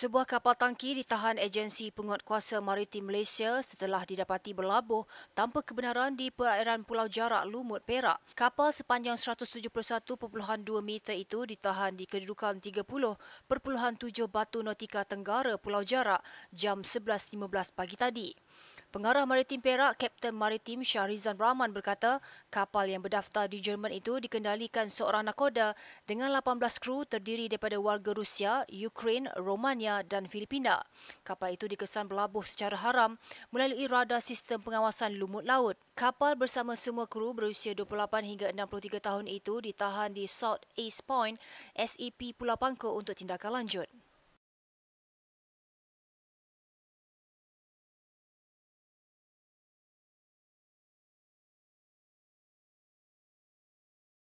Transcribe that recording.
Sebuah kapal tangki ditahan agensi penguatkuasa maritim Malaysia setelah didapati berlabuh tanpa kebenaran di perairan Pulau Jarak Lumut Perak. Kapal sepanjang 171.2 meter itu ditahan di kedudukan 30.7 batu notika Tenggara Pulau Jarak jam 11.15 pagi tadi. Pengarah Maritim Perak, Kapten Maritim Syahrizan Rahman berkata, kapal yang berdaftar di Jerman itu dikendalikan seorang nakoda dengan 18 kru terdiri daripada warga Rusia, Ukraine, Romania dan Filipina. Kapal itu dikesan berlabuh secara haram melalui radar sistem pengawasan lumut laut. Kapal bersama semua kru berusia 28 hingga 63 tahun itu ditahan di South East Point, SEP Pulau Pangkor untuk tindakan lanjut.